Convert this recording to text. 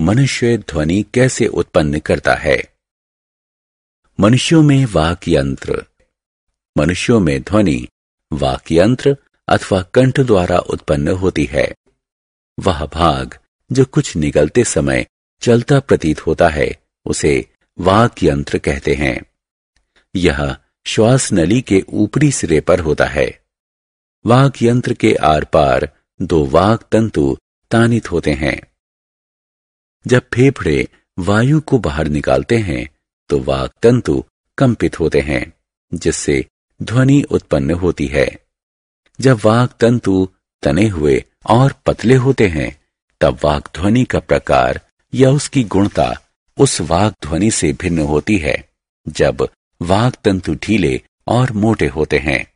मनुष्य ध्वनि कैसे उत्पन्न करता है मनुष्यों में वाक यंत्र मनुष्यों में ध्वनि वाक यंत्र अथवा कंठ द्वारा उत्पन्न होती है वह भाग जो कुछ निकलते समय चलता प्रतीत होता है उसे वाक यंत्र कहते हैं यह श्वास नली के ऊपरी सिरे पर होता है वाक यंत्र के आर पार दो वाक तंतु तानित होते हैं जब फेफड़े वायु को बाहर निकालते हैं तो वाक तंतु कंपित होते हैं जिससे ध्वनि उत्पन्न होती है जब वाक तंतु तने हुए और पतले होते हैं तब वाक ध्वनि का प्रकार या उसकी गुणता उस वाक ध्वनि से भिन्न होती है जब वाक तंतु ढीले और मोटे होते हैं